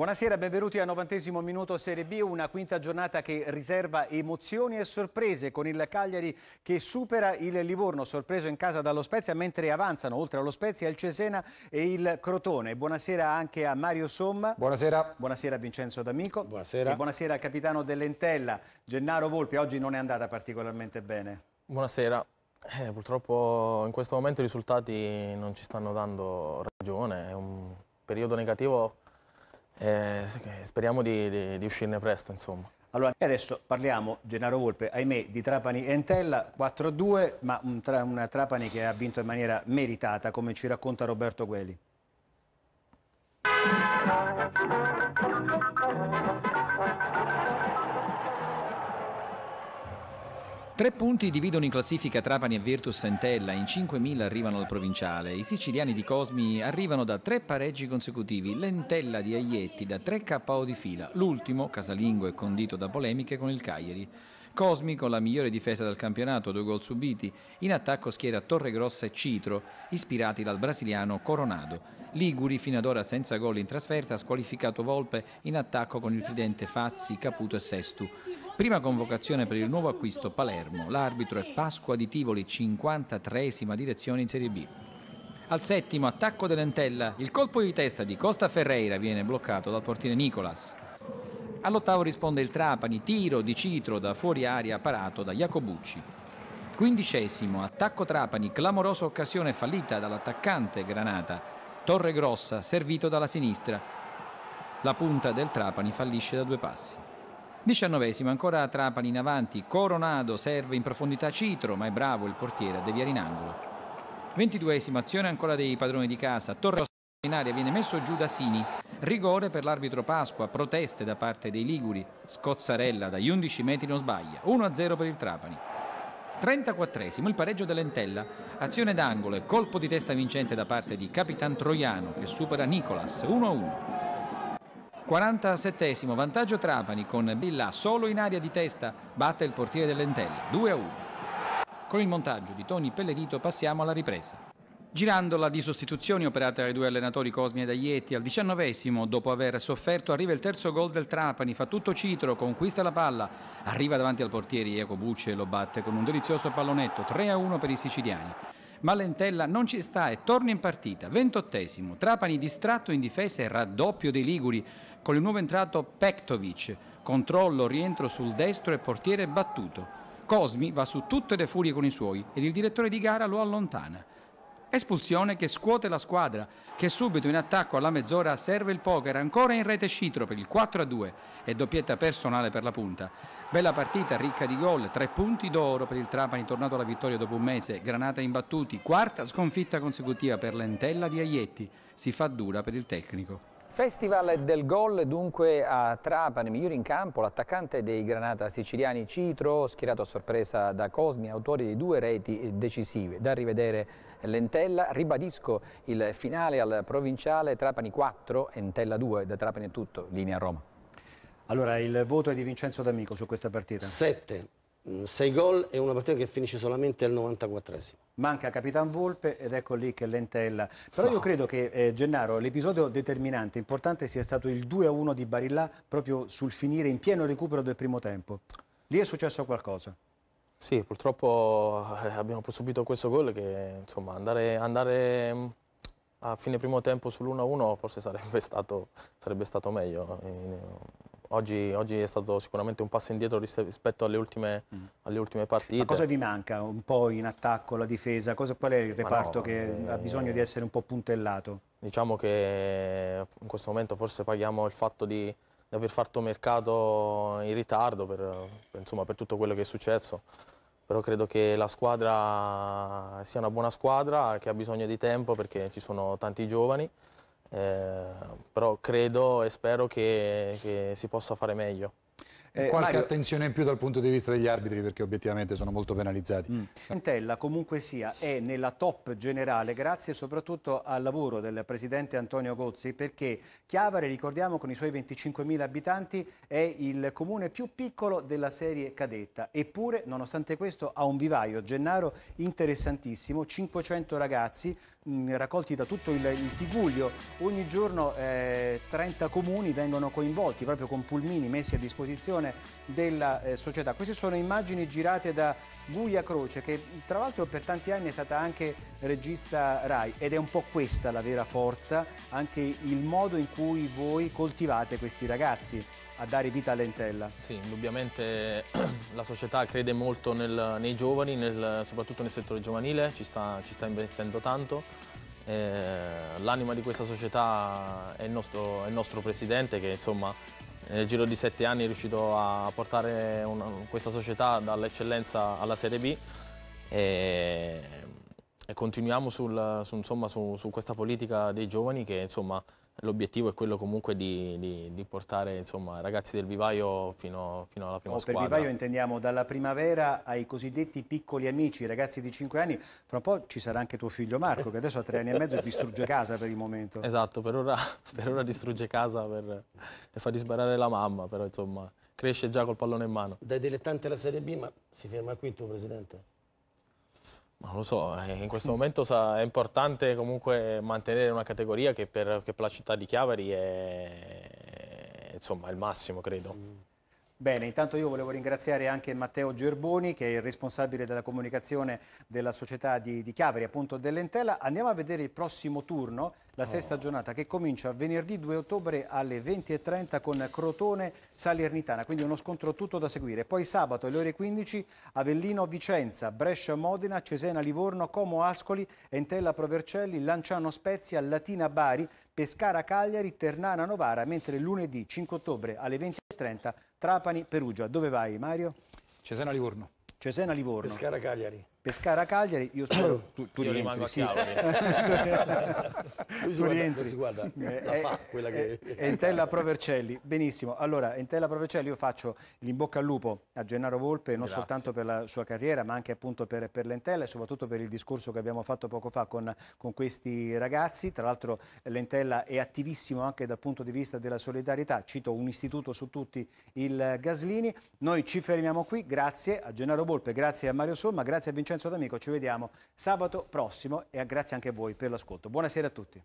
Buonasera, benvenuti al 90 minuto Serie B, una quinta giornata che riserva emozioni e sorprese con il Cagliari che supera il Livorno, sorpreso in casa dallo Spezia, mentre avanzano oltre allo Spezia il Cesena e il Crotone. Buonasera anche a Mario Somma. Buonasera. Buonasera a Vincenzo D'Amico. Buonasera. E buonasera al capitano dell'Entella, Gennaro Volpi. Oggi non è andata particolarmente bene. Buonasera. Eh, purtroppo in questo momento i risultati non ci stanno dando ragione, è un periodo negativo eh, speriamo di, di, di uscirne presto, insomma. Allora, adesso parliamo, Gennaro Volpe, ahimè, di Trapani e Entella, 4-2, ma un tra, una Trapani che ha vinto in maniera meritata, come ci racconta Roberto Gueli. Tre punti dividono in classifica Trapani e Virtus Sentella, in 5.000 arrivano al provinciale. I siciliani di Cosmi arrivano da tre pareggi consecutivi, Lentella di Aietti da tre KO di fila, l'ultimo, casalingo e condito da polemiche con il Cagliari. Cosmi con la migliore difesa del campionato, due gol subiti, in attacco schiera Torregrossa e Citro, ispirati dal brasiliano Coronado. Liguri, fino ad ora senza gol in trasferta, ha squalificato Volpe in attacco con il tridente Fazzi, Caputo e Sestu. Prima convocazione per il nuovo acquisto Palermo, l'arbitro è Pasqua di Tivoli, 53esima direzione in Serie B. Al settimo attacco dell'Entella, il colpo di testa di Costa Ferreira viene bloccato dal portiere Nicolas. All'ottavo risponde il Trapani, tiro di Citro da fuori aria parato da Jacobucci. Quindicesimo, attacco Trapani, clamorosa occasione fallita dall'attaccante Granata. Torre Grossa, servito dalla sinistra. La punta del Trapani fallisce da due passi. Diciannovesimo, ancora Trapani in avanti, Coronado serve in profondità Citro, ma è bravo il portiere a deviare in angolo. Ventiduesimo, azione ancora dei padroni di casa, Torre in aria viene messo giù da Sini, rigore per l'arbitro Pasqua, proteste da parte dei Liguri, Scozzarella dagli 11 metri non sbaglia, 1-0 per il Trapani. 34esimo, il pareggio dell'Entella, azione d'angolo e colpo di testa vincente da parte di Capitan Troiano che supera Nicolas 1-1. 47 vantaggio Trapani con Billa solo in aria di testa, batte il portiere dell'Entella 2 a 1. Con il montaggio di Toni Pellerito passiamo alla ripresa. Girando la di sostituzioni operata dai due allenatori Cosmi e Daglietti al diciannovesimo, dopo aver sofferto, arriva il terzo gol del Trapani, fa tutto Citro, conquista la palla, arriva davanti al portiere Iaco Bucce e lo batte con un delizioso pallonetto, 3-1 per i siciliani. Malentella non ci sta e torna in partita. Ventottesimo, Trapani distratto in difesa e raddoppio dei Liguri con il nuovo entrato Pektovic. Controllo, rientro sul destro e portiere battuto. Cosmi va su tutte le furie con i suoi ed il direttore di gara lo allontana. Espulsione che scuote la squadra, che subito in attacco alla mezz'ora serve il poker ancora in rete Citro per il 4-2 e doppietta personale per la punta. Bella partita ricca di gol, tre punti d'oro per il Trapani tornato alla vittoria dopo un mese, Granata imbattuti, quarta sconfitta consecutiva per l'Entella di Aietti, si fa dura per il tecnico. Festival del gol dunque a Trapani, migliore in campo l'attaccante dei Granata siciliani Citro, schierato a sorpresa da Cosmi, autore di due reti decisive. Da rivedere Lentella, ribadisco il finale al provinciale Trapani 4, Entella 2, da Trapani è tutto, linea Roma. Allora il voto è di Vincenzo D'Amico su questa partita? 7. 6 mm, gol e una partita che finisce solamente al 94esimo. Manca Capitan Volpe ed ecco lì che lentella. Però no. io credo che, eh, Gennaro, l'episodio determinante, importante, sia stato il 2-1 di Barilla proprio sul finire in pieno recupero del primo tempo. Lì è successo qualcosa. Sì, purtroppo eh, abbiamo subito questo gol che insomma, andare, andare mm, a fine primo tempo sull'1-1 forse sarebbe stato, sarebbe stato meglio. Oggi, oggi, è stato sicuramente un passo indietro rispetto alle ultime, mm. alle ultime, partite. Ma cosa vi manca un po' in attacco, la difesa? Cosa, qual è il reparto no, che eh, ha bisogno di essere un po' puntellato? Diciamo che in questo momento forse paghiamo il fatto di, di aver fatto mercato in ritardo per, insomma, per, tutto quello che è successo. Però credo che la squadra sia una buona squadra che ha bisogno di tempo perché ci sono tanti giovani. Eh, però credo e spero che, che si possa fare meglio. Eh, Qualche Mario... attenzione in più dal punto di vista degli arbitri perché obiettivamente sono molto penalizzati. Mm. Santella comunque sia è nella top generale grazie soprattutto al lavoro del presidente Antonio Gozzi perché Chiavare, ricordiamo, con i suoi 25.000 abitanti è il comune più piccolo della serie cadetta eppure nonostante questo ha un vivaio, Gennaro, interessantissimo, 500 ragazzi mh, mm, raccolti da tutto il, il Tiguglio, ogni giorno eh, 30 comuni vengono coinvolti proprio con pulmini messi a disposizione gestione della eh, società. Queste sono immagini girate da Guglia Croce che tra l'altro per tanti anni è stata anche regista RAI ed è un po' questa la vera forza, anche il modo in cui voi coltivate questi ragazzi a dare vita all'entella. Sì, indubbiamente la società crede molto nel, nei giovani, nel, soprattutto nel settore giovanile, ci sta, ci sta investendo tanto. Eh, L'anima di questa società è il nostro, è il nostro presidente che insomma nel giro di sette anni è riuscito a portare una, questa società dall'eccellenza alla Serie B e, e continuiamo sul, su, insomma, su, su, questa politica dei giovani che insomma, L'obiettivo è quello comunque di, di, di portare insomma, ragazzi del vivaio fino, fino alla prima oh, squadra. Per vivaio intendiamo dalla primavera ai cosiddetti piccoli amici, ragazzi di 5 anni. Fra un po' ci sarà anche tuo figlio Marco che adesso ha 3 anni e mezzo e distrugge casa per il momento. Esatto, per ora, per ora distrugge casa per, e fa disbarare la mamma, però insomma cresce già col pallone in mano. Dai dilettanti alla Serie B, ma si ferma qui il tuo presidente? Non lo so, eh, in questo momento è importante comunque mantenere una categoria che per, che per la città di Chiavari è, insomma, il massimo, credo. Bene, intanto io volevo ringraziare anche Matteo Gerboni che è il responsabile della comunicazione della società di, di Chiaveri, appunto dell'Entella. Andiamo a vedere il prossimo turno, la oh. sesta giornata che comincia venerdì 2 ottobre alle 20.30 con Crotone Salernitana, quindi uno scontro tutto da seguire. Poi sabato alle ore 15 Avellino Vicenza, Brescia Modena, Cesena Livorno, Como Ascoli, Entella Provercelli, Lanciano Spezia, Latina Bari, Pescara Cagliari, Ternana Novara, mentre lunedì 5 ottobre alle 20.30 Trapani Trapani, Perugia. Dove vai Mario? Cesena Livorno. Cesena Livorno. Pescara Cagliari. Pescara Cagliari, io spero tu, tu io rientri, sì. lui si tu guarda, Si guarda, eh, la eh, fa quella eh, che... Entella Provercelli, benissimo. Allora, Entella Provercelli, io faccio l'imbocca al lupo a Gennaro Volpe, non Grazie. soltanto per la sua carriera, ma anche appunto per, per l'Entella e soprattutto per il discorso che abbiamo fatto poco fa con, con questi ragazzi. Tra l'altro l'Entella è attivissimo anche dal punto di vista della solidarietà. Cito un istituto su tutti, il Gaslini. Noi ci fermiamo qui. Grazie a Gennaro Volpe, grazie a Mario Somma, grazie a Vincenzo Vincenzo D'Amico, ci vediamo sabato prossimo e grazie anche a voi per l'ascolto. Buonasera a tutti.